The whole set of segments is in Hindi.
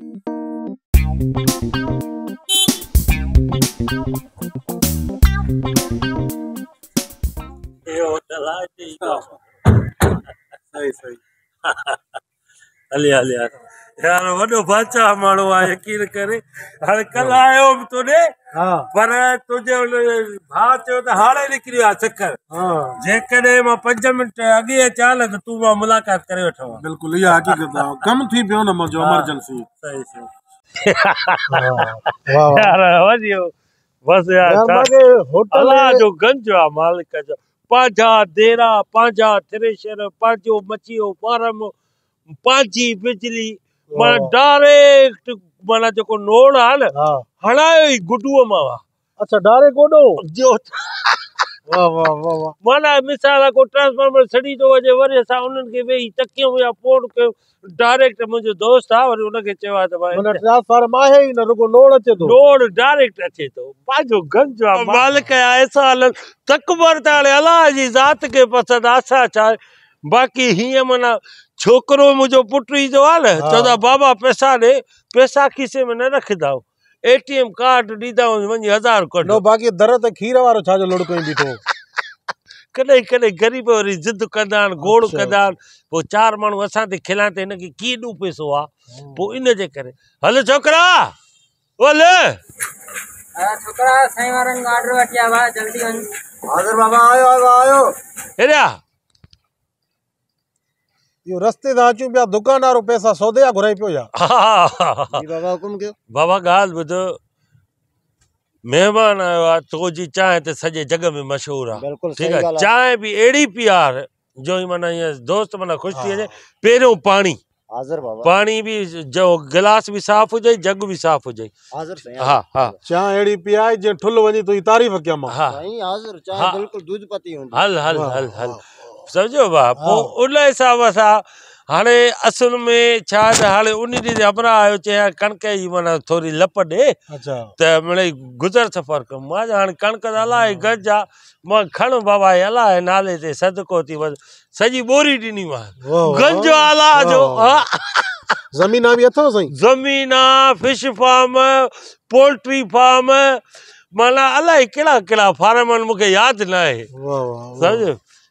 ये होटल है यार वॾो बादशाह माण्हू आहे यकीन करे हाणे कल्ह आयो बि तोॾे हाँ। पर तुझे हुन चो तो त हाणे निकिरी वियो आहे सिखर हाँ। जेकॾहिं मां पंज मिंट अॻे अचां न त मुलाक़ात करे वठां बिल्कुलु इहा हक़ीक़त आहे कमु थी पियो ना मुंहिंजो इमरजेंसी सही सही बसि अलाह जो गंज आ मालिक जो पंहिंजा देरा पाजा थ्रेशर पाजो मचियो फार्म पाजी बिजली मा डायरेक्ट माना जेको नोड़ आहे न हणायो ई गुडूअ मां अच्छा डारे गोडो जो वाह वाह वाह वाह माना मिसाल आहे को ट्रांसफार्मर सड़ी थो वञे वरी असां उन्हनि खे वेही तकियूं या पोड़ कयूं डायरेक्ट मुंहिंजो दोस्त आहे वरी हुनखे चयो आहे त माना ट्रांसफार्म आहे ई न रुगो नोड़ अचे थो नोड़ डायरेक्ट अचे थो पंहिंजो गंज आहे मालिक आहे साल तकबर त हाणे अलाह जी ज़ात खे पसंदि आशा छा बाक़ी हीअं माना छोकिरो मुंहिंजो पुटु जो आहे न हाँ। चवंदा बाबा पैसा दे पैसा खीसे में न रखंदा एटीएम कार्ड ॾींदा वञी हज़ार कढो बाक़ी दर ते खीर वारो छाजो लुड़को बीठो कॾहिं कॾहिं ग़रीब वरी ज़िद कंदा आहिनि गोड़ अच्छा। कंदा चार पोइ चारि माण्हू असां ते खिलाइनि त हिनखे केॾो पैसो आहे हम्म। पोइ इन जे करे हल छोकिरा हल छोकिरा साईं वारनि खां ऑर्डर वठी जल्दी वञ हाज़िर बाबा आयो आयो आयो हेॾा यो रस्तेदार चूं पिया दुकानदारो पैसा सौदे आ घुराई पियो या बाबा हुकुम कयो बाबा गाल ॿुधो मेहमान आयो आ तो जी चाय ते सजे जग में मशहूरु आहे ठीक है चाय भी एड़ी प्यार जो ई माना ईअं दोस्त माना खुश थी जे हाँ। पेरो पानी हाज़र बाबा पानी भी जो गिलास भी साफ़ हो जाए जग भी साफ़ हो जाए हाज़र हां हां चाय एड़ी पीआए जे ठुल वनी तो तुंहिंजी तारीफ़ कयां मां हा हाज़र चाय हाँ। बिल्कुल दूध पति हो हल हल हल हल सम्झो भाउ हिसाब हाँ। सां हाणे असुल में छा त उन ॾींहुं आयो चयां कणिक जी माना थोरी लप डे अच्छा। त मिड़ई गुज़र सफ़र कमु मां हाणे कणिक त गज आहे खण बाबा जे नाले ते सदको थी वञ बोरी डी ॾिनीमांसि गंज अला ज़मीना बि अथव साईं ज़मीना फिश फार्म पोल्ट्री फार्म माना अलह कहिड़ा कहिड़ा फार्म आहिनि मूंखे यादि न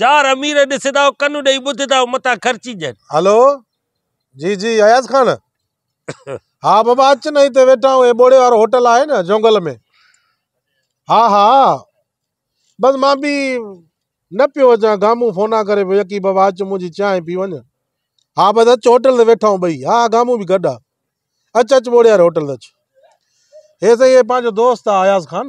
चार अमीर ॾिसंदा कन ॾेई मता खर्ची ख़र्चीजनि हेलो जी जी अयाज़ ख़ान हां बाबा अच नहीं ते तो बैठा हूं ए बोड़े वाला होटल आए ना जंगल में हां हां बस मां भी न पियो जा गामू फोना करे यकी बाबा अच मुजी चाय पी वन हां बस अच होटल ते बैठा हूं भाई हां गामू भी गॾु अच अच बोड़े वाला होटल अच हेसे ये पंहिंजो दोस्त आयाज़ ख़ान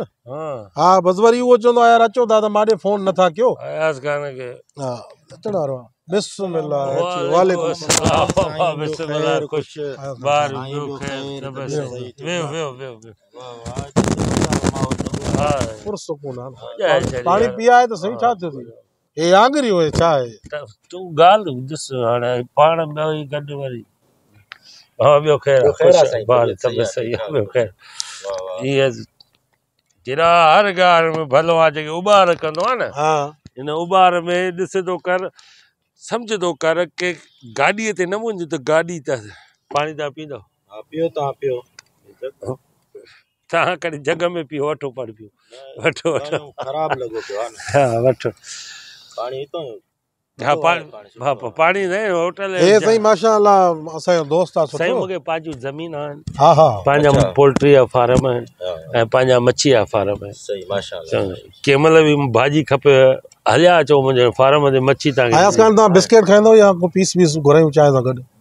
हा बसि वरी उहो चवंदो आहे यार दादा माॾे फ़ोन नथा कयो आयाज़ ख़ान खे हा अचण वारो बिस्मिल्लाह वालेकुम सलाम बिस्मिल्लाह खुश बार खैर वेहो वेहो वेहो वाह वाह पुरसकून आहे पाणी पीआए त सही छा थी हे आंगरी होए छा आहे तूं ॻाल्हि ॾिस हाणे पाण में गॾु वरी हा हर ॻाल्हि उभार कंदो आहे न हिन उबार में समुझ थो कर गाॾीअ ते न मुंझ त गाॾी त पाणी तव्हां पीअंदव तव्हां कॾहिं जग में पीओ वठो हा पाणी हा पाणी नाही होटल हे साईं माशाल्लाह असांजो दोस्त आहे सुठो साईं मूंखे पंहिंजूं ज़मीन आहिनि हा हा पंहिंजा पोल्ट्री जा फार्म आहिनि ऐं पंहिंजा मच्छी जा फार्म आहिनि सही माशाल्लाह कंहिं महिल बि खपे हलिया अचो मुंहिंजे फार्म ते मच्छी तव्हांखे अयास खान तव्हां बिस्किट खाईंदो या को पीस वीस घुरायूं चांहि सां गॾु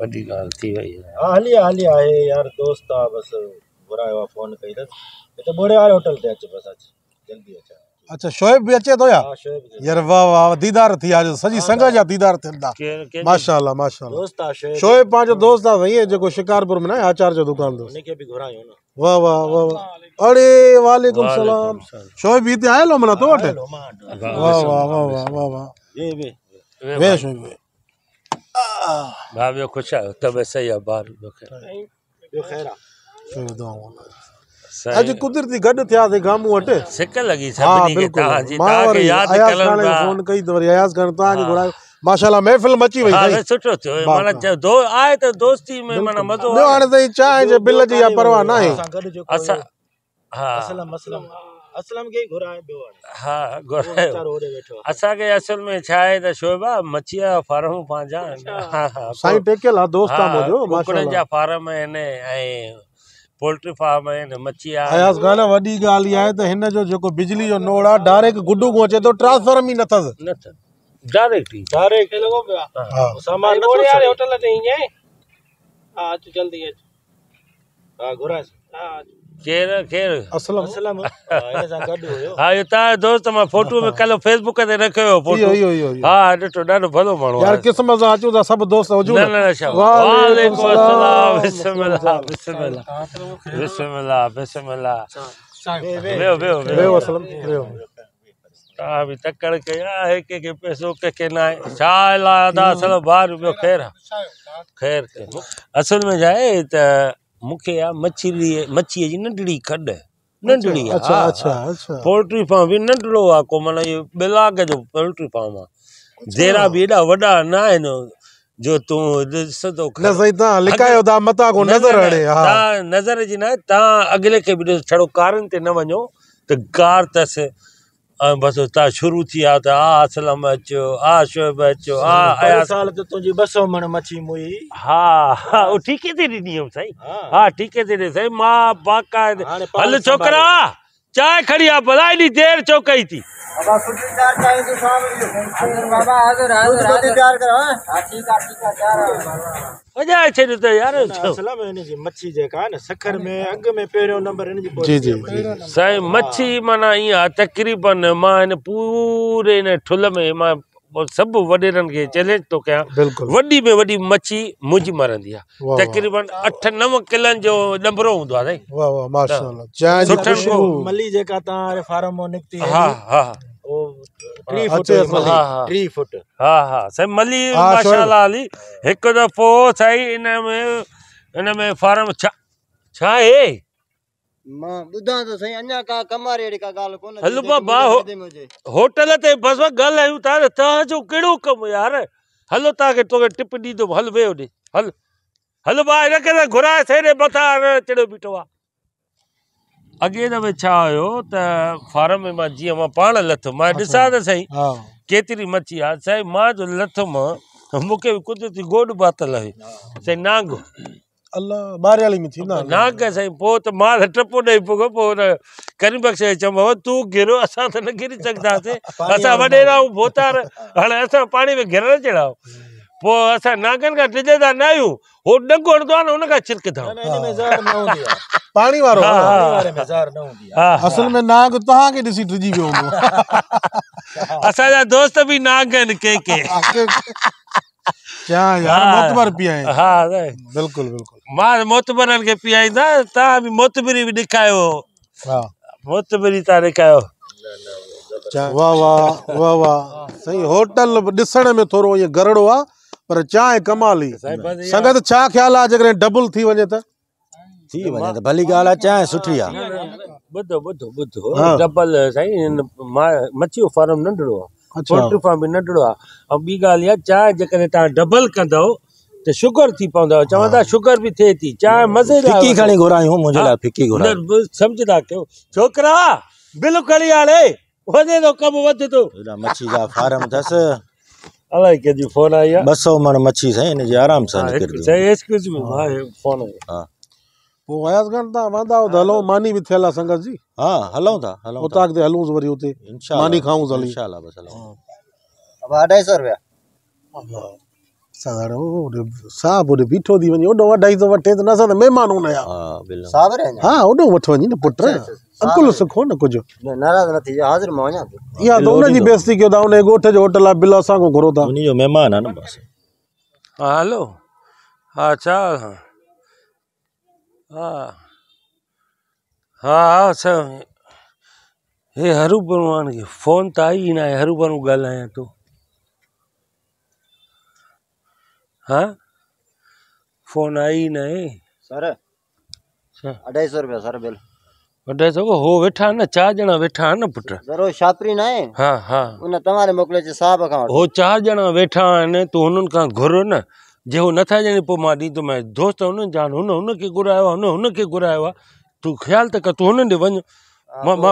वॾी ॻाल्हि थी वई आहे हा हली हली आहे यार दोस्त आहे बसि घुरायो आहे फ़ोन कई अथसि हिते बोड़े वारे होटल ते अचु बसि अचु जल्दी अचु अच्छा शोएब भी अचे तो यार यार वाह वाह दीदार थी आज सजी संगत जा दीदार थियनि था माशाल्लाह माशाल्लाह शोएब पांच दोस्त आ आहे साईं जेको शिकारपुर में ना आचार जो दुकान अथसि हुनखे बि घुरायो न वाह वाह वाह वाह अड़े वालेकुम सलाम शोएब हिते आयल हो मना तो वटि वाह वाह वाह वाह वाह ये भी वे शोएब भी نعم يكون شعر تبع سيئة بار بخير بخير अॼु कुदरती गॾु थियासीं गामू वटि सिक लॻी सभिनी खे तव्हांजी तव्हांखे यादि करण था फोन कई त वरी अयाज़ करण तव्हांखे घुरायो माशाल्लाह महफ़िल मची वई हा सुठो थियो माना दो आए तो दोस्ती में माना मज़ो ॿियो हाणे ताईं चांहि जे बिल जी या परवाह न आहे असां असलम असलम असलम के घुराए हाँ घुरायो असांखे असल में छा आहे त शोभा मच्छीअ अच्छा। हाँ, हाँ, हाँ, जा फार्म पंहिंजा हा हा साईं टेकियल आहे दोस्त आहे मुंहिंजो कुकड़नि जा फार्म आहिनि ऐं पोल्ट्री फार्म आहिनि मच्छी आहे हयास ॻाल्हि वॾी ॻाल्हि इहा आहे त हिन जो जेको बिजली जो नोड़ आहे डायरेक्ट गुडू को अचे थो ट्रांसफॉर्म ई नथसि नथसि डायरेक्ट ई डायरेक्ट लॻो पियो आहे सामान नथो यार होटल ते ईअं हा अचु जल्दी अचु हा घुराए हा केरु केरु असलम असलम हिन सां गॾु हुयो हा इहो तव्हां दोस्त मां फोटो में कल्ह फेसबुक ते रखियो हुयो फोटो इहो इहो हा ॾिठो ॾाढो भलो माण्हू यार क़िस्म सां अचूं था सभु दोस्त हुजूं न न छा वालेकुम अस्सलाम बिस्मिल्लाह बिस्मिल्लाह बिस्मिल्लाह बिस्मिल्लाह वेहो वेहो वेहो असलम वेहो तव्हां बि तकड़ कई आहे कंहिंखे पैसो कंहिंखे न आहे छा लाइ अदा असल हम्म। ॿार ॿियो ख़ैरु आहे ख़ैरु असुल में छा आहे त मूंखे आहे मछीअ जी नंढड़ी खॾ नंढड़ी पोल्ट्री फार्म बि नंढड़ो आहे को माना इहो जो पोल्ट्री फार्म आहे जहिड़ा बि एॾा वॾा न आहिनि जो तूं ॾिसंदो हा नज़र जी न तव्हां अॻिले खे बि ॾिसो छड़ो कारनि ते न वञो त कार अथसि बस हुतां शुरू थी आहे त आ असलम अचो आ शोएब अचो आ आया साल त तुंहिंजी 200 मण मछी मुई हा हा ठीके ते ॾिनी हुअमि साईं हा ठीके ते ॾे साईं मां बाक़ाइदे हल छोकिरा चांहि खणी आहे भला एॾी देरि चौकाई थी बाबा खुद इंतजार तो बाबा करो हाँ, ठीक है ठीक है मजा अच्छे तो यार मच्छी ना सखर में अग में नंबर जी जी साईं मच्छी माना ई हाँ, तकरीबन इन पूरे इन ठुल में सब वडेरन के चैलेंज थो कयां वडी में वडी मच्छी मुंहिंजी मरंदी आहे तक़रीबन 8 9 किलनि जो हुंदो ॾंबरो हूंदो माशाल्लाह साईं हिकु दफ़ो साईं इन में इन में फार्म छा छा आहे मां ॿुधां थो साईं अञा का कमार अहिड़ी का ॻाल्हि कोन हलो बाबा होटल ते बस ॻाल्हि आहियूं था तव्हांजो कहिड़ो कमु यार हलो तव्हांखे तोखे टिप ॾींदुमि हल वेहो ॾे हल हलो भाउ हिन करे घुराए सेरे मथां चढ़ियो बीठो आहे अॻे दफ़े छा हुयो त फार्म में मां जीअं मां पाण लथुमि मां अच्छा। ॾिसां त साईं केतिरी मच्छी आहे साईं मां जो लथुमि मूंखे बि कुदरती गोॾ बातल हुई साईं नांगो अल्लाह ॿारहें में थींदा तो न कयो साईं पोइ त मां त टपो ॾेई पुगो पोइ हुन करीम बख़्श चयोमांव तूं घिरो असां त न घिरी सघंदासीं असां वॾेरा ऐं भोतार हाणे असां पाणी में घिरण चढ़ा पोइ असां नांगनि खां टिजंदा न आहियूं हो ॾंग हणंदो आहे न हुन खां छिरकंदा पाणी वारो असल में नांग तव्हांखे ॾिसी टिजी वियो हूंदो असांजा दोस्त बि नांग के के क्या यार बहुत पिया है हाँ बिल्कुल बिल्कुल मां मोतबरनि खे पीआईंदा तव्हां बि मोतबरी बि ॾेखारियो मोतबरी तव्हां ॾेखारियो वाह वाह वाह वाह साईं होटल ॾिसण में थोरो ईअं गरड़ो आहे पर चांहि कमाल ई संगत छा ख़्यालु आहे जेकॾहिं डबल थी वञे त थी वञे त भली ॻाल्हि आहे चांहि सुठी आहे ॿुधो ॿुधो ॿुधो डबल साईं मां मच्छी फार्म नंढिड़ो आहे पोल्ट्री फार्म बि नंढिड़ो आहे ऐं ॿी ॻाल्हि इहा चांहि जेकॾहिं तव्हां डबल कंदव तो शुगर थी पवंदव चवनि था हाँ। शुगर भी थे थी चांहि हाँ। मज़े फिकी खणी घुरायूं मुंहिंजे ला फिक्की घुरायूं हाँ। समझदा के छोकरा बिल खणी आले वञे तो कमु वद तो हेॾा मच्छी जा फार्म दस अथसि के जी फोन आई आहे ॿ सौ मण मच्छी साईं हिन जी आराम सां एक्सक्यूज़ मी हा फोन हां वो पोइ गंदा गन तव्हां वांदा त मानी भी थेला संगत जी हां हलूं था हलूं उतां अॻिते हलूं वरी हुते मानी खाऊ जली इंशाल्लाह बस हलूं अब 250 रुपया अल्लाह सारो साहब ओडे बीठो तो तो हाँ, हाँ, अच्छा, अच्छा, थी वञे ओडो अढाई सौ वठे त न असां त महिमान हूंदा हुया सावर हा ओडो वठ वञी न पुट अकुल सिखो न कुझु नाराज़ न थी हाज़िर मां वञा इहा त उनजी बेइज़ती कयो था जो होटल आहे बिल असां खां घुरो था उन जो महिमान आहे न बसि हा हलो हा छा अच्छा, हा हा हे हाँ, हरू भगवान खे फ़ोन त तो आई न आहे गल भरू ॻाल्हायां थो हाँ फोन आई नहीं सर अच्छा। अढ़ाई सौ रुपया सर बिल अढ़ाई सौ हो वेठा न चार जना वेठा न पुट सर शापरी ना है हाँ हाँ उन तुम्हारे मोकले जे साहब का हो चार जना वेठा न तो उनन का घुरो न जे हो नथा ॼणे पोइ मां ॾींदो तो मां दोस्त हुन जान हुन हुनखे घुरायो आहे हुन हुनखे घुरायो आहे तूं ख़्यालु त कर तूं हुन पोइ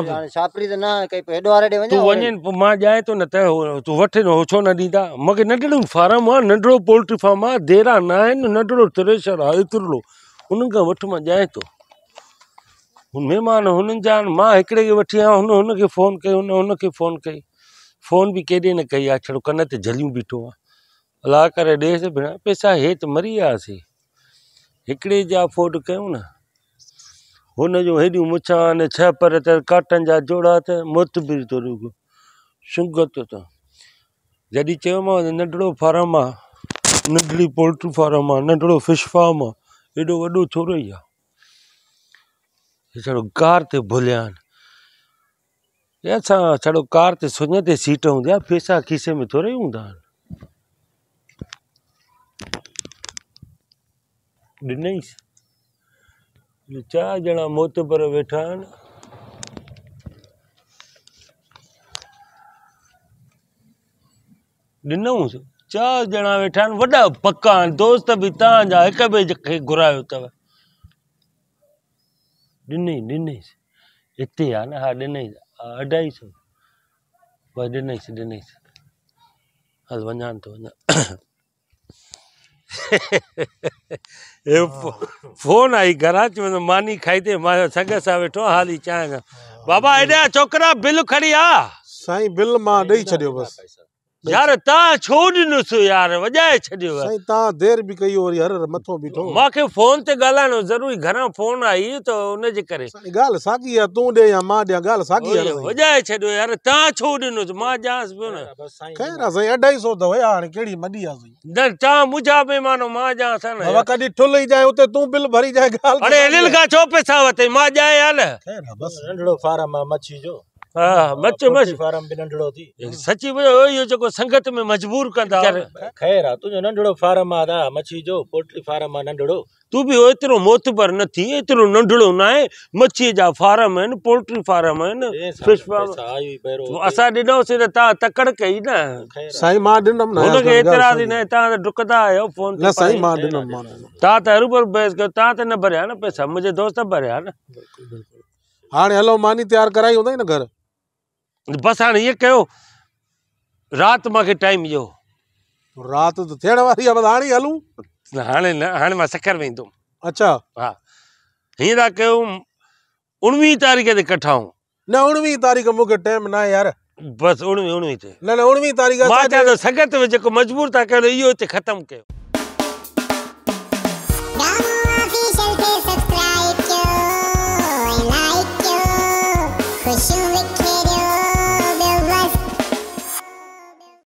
पोल्ट्री फार्म आहे देरा न आहिनि नंढिड़ो थ्रेशर आहे हितुरो हुननि खां वठ मां ॼांइ थो महिमान हुननि जा मां हिकिड़े खे वठी आयां हुन हुनखे फ़ोन कयो हुनखे फ़ोन कई फोन बि केॾे न कई आहे छड़ो कन ते झलियूं बीठो आहे अलाह करे ॾेसि भेण पैसा हे त मरी वियासीं हिकिड़े जा फोर्ड कयूं न हुनजूं हेॾियूं मुछां छह पर त काटन जा जोड़ा तो त मोतबिर थो रुगो शुंगत थो जॾहिं चयोमांव नंढिड़ो फार्म आहे नंढिड़ी पोल्ट्री फार्म आहे नंढिड़ो फिश फार्म आहे हेॾो वॾो थोरो ई आहे कार ते भुलिया आहिनि छड़ो कार ते सुञ ते सीट होंगी पैसा खीसे में थोरो ही हूंदा आहिनि ॾिनईंसि चार જણા મોત પર બેઠા ॾिनऊं चार ॼणा वेठा आहिनि वॾा पका आहिनि दोस्त बि तव्हांजा हिक ॿिए खे घुरायो अथव ॾिनई ॾिनईसि हिते आहे अढाई सौ बसि ॾिनईसि ॾिनईसि हल वञा थो वञा फोन आई घर चवंदा मानी खाई थे मां संग सां वेठो आहे हाली चांहि बाबा हेॾा छोकिरा बिल खणी आहे साईं बिल मां ॾेई छॾियो बसि यार ता छोड़ ॾिनोसि यार वॼाए छॾियो साईं तव्हां देरि बि कई वरी हर मथो बीठो मूंखे फोन ते ॻाल्हाइणो ज़रूरी घरां फोन आई त उनजे करे ॻाल्हि साॻी आहे तूं ॾे या मां ॾियां ॻाल्हि साॻी आहे वॼाए छॾियो यार तव्हां छो ॾिनोसि मां ॼांसि पियो न ख़ैर आहे साईं अढाई सौ अथव हाणे कहिड़ी मॾी आहे साईं न तव्हां मुंहिंजा महिमान मां ॼांसि न कॾहिं ठुल ई जाए हुते तूं बिल भरी जाए ॻाल्हि अड़े हिननि खां छो पैसा वरितई मां ॼाए हाल ख़ैर आहे बसि नंढड़ो फार्म आहे मच्छी जो हा मच मच फार्म बि नंढड़ो थी सची इहो जेको संगत में मजबूर कंदा ख़ैर आहे तुंहिंजो नंढड़ो फार्म आहे मच्छी जो पोल्ट्री फार्म आहे नंढड़ो तूं बि एतिरो मोतबर न थी एतिरो नंढड़ो न आहे मच्छीअ जा फार्म आहिनि पोल्ट्री फार्म आहिनि फिश फार्म असां ॾिनोसीं त तव्हां तकड़ कई न साईं मां ॾिनमि हुनखे एतिराज़ ई न आहे तव्हां त डुकंदा आहियो फोन न साईं मां ॾिनमि तव्हां त हरूभरू बहस कयो तव्हां त न भरिया न पैसा मुंहिंजे दोस्त भरिया न हाणे हलो मानी तयारु कराई हूंदई न घर तो बस हाणे ईअं रात राति मूंखे टाइम ॾियो तो राति त तो थियण वारी आहे हाणे हलूं हाणे न हाणे सखर में ईंदुमि अच्छा हाँ हीअं था कयूं उणिवीह तारीख़ ते कठाऊं न उणिवीह तारीख़ मूंखे टाइम न यार बसि उणिवीह उणिवीह ते न न तारीख़ मां चवां थो संगत में जेको मजबूर था कयो इहो हिते ख़तमु कयो